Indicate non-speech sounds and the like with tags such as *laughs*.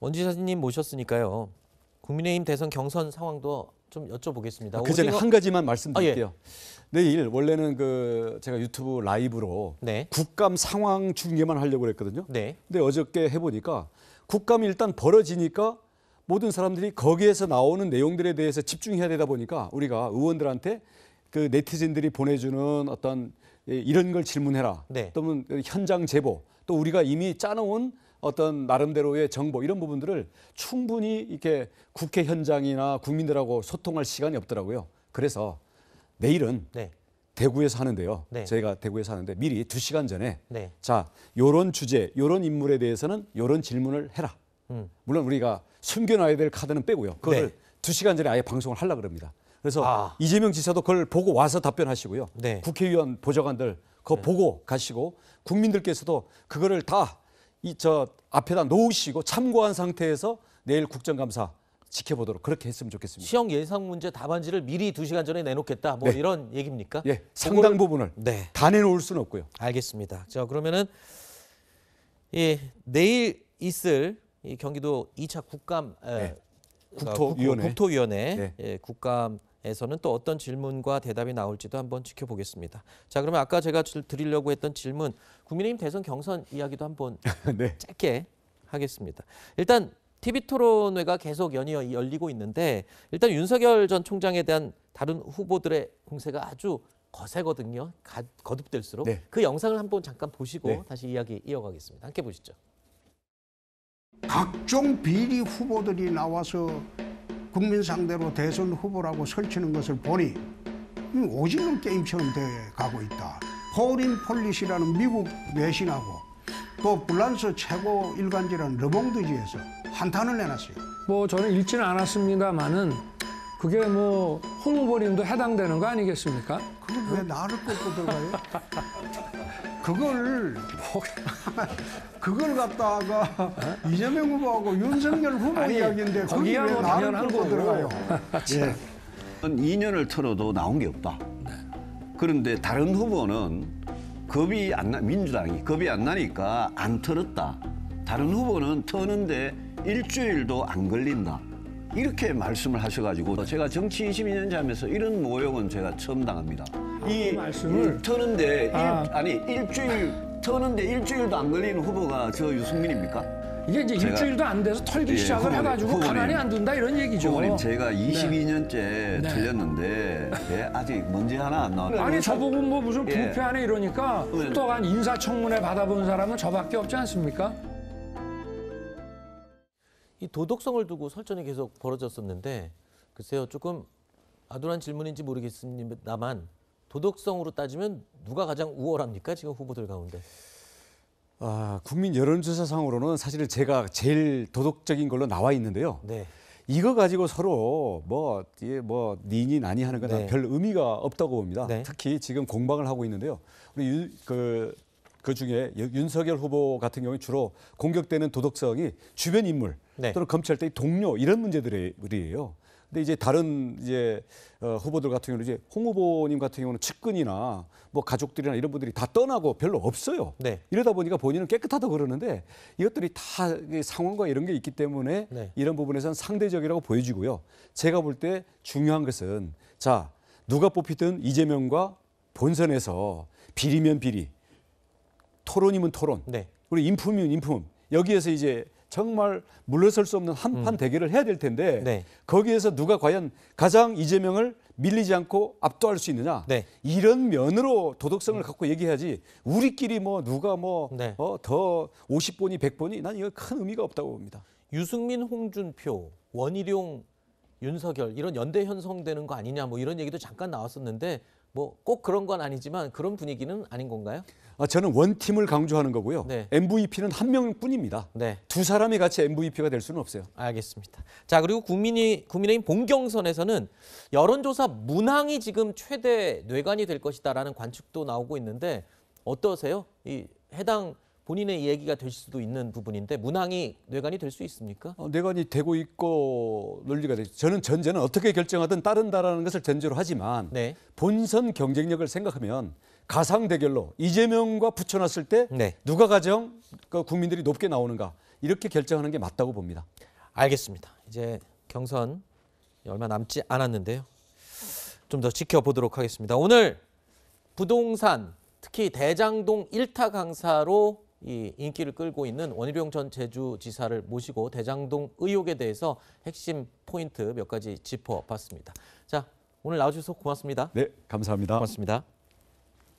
원지사님 모셨으니까요. 국민의힘 대선 경선 상황도 좀 여쭤보겠습니다. 아, 그 전에 오징어... 한 가지만 말씀드릴게요. 아, 예. 내일 원래는 그 제가 유튜브 라이브로 네. 국감 상황 중계만 하려고 그거든요 네. 근데 어저께 해보니까 국감이 일단 벌어지니까 모든 사람들이 거기에서 나오는 내용들에 대해서 집중해야 되다 보니까 우리가 의원들한테 그 네티즌들이 보내주는 어떤 이런 걸 질문해라. 네. 또는 그 현장 제보 또 우리가 이미 짜놓은 어떤 나름대로의 정보 이런 부분들을 충분히 이렇게 국회 현장이나 국민들하고 소통할 시간이 없더라고요. 그래서 내일은 네. 대구에서 하는데요. 네. 저희가 대구에서 하는데 미리 두 시간 전에 네. 자 요런 주제, 요런 인물에 대해서는 요런 질문을 해라. 음. 물론 우리가 숨겨놔야 될 카드는 빼고요. 그걸 네. 두 시간 전에 아예 방송을 하려 그럽니다. 그래서 아. 이재명 지사도 그걸 보고 와서 답변하시고요. 네. 국회의원 보좌관들 그거 네. 보고 가시고 국민들께서도 그거를 다 이저 앞에다 놓으시고 참고한 상태에서 내일 국정감사 지켜보도록 그렇게 했으면 좋겠습니다. 시험 예상 문제 답안지를 미리 두 시간 전에 내놓겠다. 뭐 네. 이런 얘기입니까? 예, 상당 그걸... 부분을 네. 다 내놓을 수는 없고요. 알겠습니다. 자 그러면은 예, 내일 있을 이 경기도 2차 국감 네. 에, 어, 국토위원회, 국토위원회 네. 예, 국감 에서는 또 어떤 질문과 대답이 나올지도 한번 지켜보겠습니다. 자, 그러면 아까 제가 드리려고 했던 질문, 국민의힘 대선 경선 이야기도 한번 *laughs* 네. 짧게 하겠습니다. 일단 TV 토론회가 계속 연이어 열리고 있는데 일단 윤석열 전 총장에 대한 다른 후보들의 공세가 아주 거세거든요. 가, 거듭될수록 네. 그 영상을 한번 잠깐 보시고 네. 다시 이야기 이어가겠습니다. 함께 보시죠. 각종 비리 후보들이 나와서 국민 상대로 대선 후보라고 설치는 것을 보니 음, 오징어 게임처럼 돼 가고 있다. 포린 폴리시라는 미국 외신하고 또불란스 최고 일간지라는 르봉드지에서 한탄을 내놨어요. 뭐 저는 읽지는 않았습니다만은 그게 뭐홍보버림도 해당되는 거 아니겠습니까? 그걸 왜 나를 꼽고 들어가요? *laughs* 그걸 뭐, *laughs* 그걸 갖다가 어? 이재명 후보하고 윤석열 후보 아니, 이야기인데 거기야 거기 뭐나한 끌고 거 들어가요. *laughs* 아, 예. 2년을 틀어도 나온 게 없다. 네. 그런데 다른 후보는 겁이 안 나, 민주당이 겁이 안 나니까 안 틀었다. 다른 후보는 터는데 일주일도 안 걸린다. 이렇게 말씀을 하셔가지고 제가 정치 22년 자면서 이런 모욕은 제가 처음 당합니다. 이 말씀을 터는데 아. 일, 아니 일주일 터는데 일주일도 안 걸리는 후보가 저 유승민입니까? 이게 이제 일주일도 안 돼서 털기 예, 시작을 후보님, 해가지고 후보님, 가만히 안 둔다 이런 얘기죠. 후보님 제가 22년째 네. 틀렸는데 네, 아직 문제 하나 안 나왔어요. 아니 저보고 뭐 무슨 예. 부패하네 이러니까 네. 또한 인사청문회 받아본 사람은 저밖에 없지 않습니까? 이 도덕성을 두고 설전이 계속 벌어졌었는데 글쎄요 조금 아둔한 질문인지 모르겠습니다만 도덕성으로 따지면 누가 가장 우월합니까? 지금 후보들 가운데. 아, 국민 여론조사상으로는 사실 은 제가 제일 도덕적인 걸로 나와 있는데요. 네. 이거 가지고 서로 뭐, 이게 뭐, 니니 나니 하는 건별 네. 의미가 없다고 봅니다. 네. 특히 지금 공방을 하고 있는데요. 우리 유, 그, 그 중에 윤석열 후보 같은 경우에 주로 공격되는 도덕성이 주변 인물 네. 또는 검찰 때 동료 이런 문제들이에요. 근데 이제 다른 이제 어, 후보들 같은 경우는 이제 홍 후보님 같은 경우는 측근이나 뭐 가족들이나 이런 분들이 다 떠나고 별로 없어요. 네. 이러다 보니까 본인은 깨끗하다 그러는데 이것들이 다 상황과 이런 게 있기 때문에 네. 이런 부분에선 상대적이라고 보여지고요. 제가 볼 때 중요한 것은 자 누가 뽑히든 이재명과 본선에서 비리면 비리, 토론이면 토론, 네. 우리 인품이면 인품 여기에서 이제 정말 물러설 수 없는 한판 음. 대결을 해야 될 텐데 네. 거기에서 누가 과연 가장 이재명을 밀리지 않고 압도할 수 있느냐 네. 이런 면으로 도덕성을 음. 갖고 얘기해야지 우리끼리 뭐 누가 뭐더 네. 어, 50번이 100번이 난 이거 큰 의미가 없다고 봅니다. 유승민, 홍준표, 원희룡, 윤석열 이런 연대 현성되는거 아니냐 뭐 이런 얘기도 잠깐 나왔었는데 뭐꼭 그런 건 아니지만 그런 분위기는 아닌 건가요? 아, 저는 원팀을 강조하는 거고요. 네. MVP는 한 명뿐입니다. 네. 두 사람이 같이 MVP가 될 수는 없어요. 알겠습니다. 자 그리고 국민이 국민의힘 본경선에서는 여론조사 문항이 지금 최대 뇌관이 될 것이다라는 관측도 나오고 있는데 어떠세요? 이 해당 본인의 얘기가 될 수도 있는 부분인데 문항이 뇌관이 될 수 있습니까? 어, 뇌관이 되고 있고 논리가 되죠. 저는 전제는 어떻게 결정하든 따른다라는 것을 전제로 하지만 네. 본선 경쟁력을 생각하면 가상 대결로 이재명과 붙여놨을 때 네. 누가 가장 그 국민들이 높게 나오는가 이렇게 결정하는 게 맞다고 봅니다. 알겠습니다. 이제 경선 얼마 남지 않았는데요. 좀 더 지켜보도록 하겠습니다. 오늘 부동산 특히 대장동 일타 강사로 이 인기를 끌고 있는 원희룡 전 제주지사를 모시고 대장동 의혹에 대해서 핵심 포인트 몇 가지 짚어봤습니다. 자, 오늘 나와주셔서 고맙습니다. 네, 감사합니다. 고맙습니다.